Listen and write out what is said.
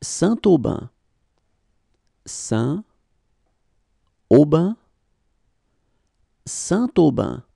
Saint-Aubin. Saint-Aubin. Saint-Aubin.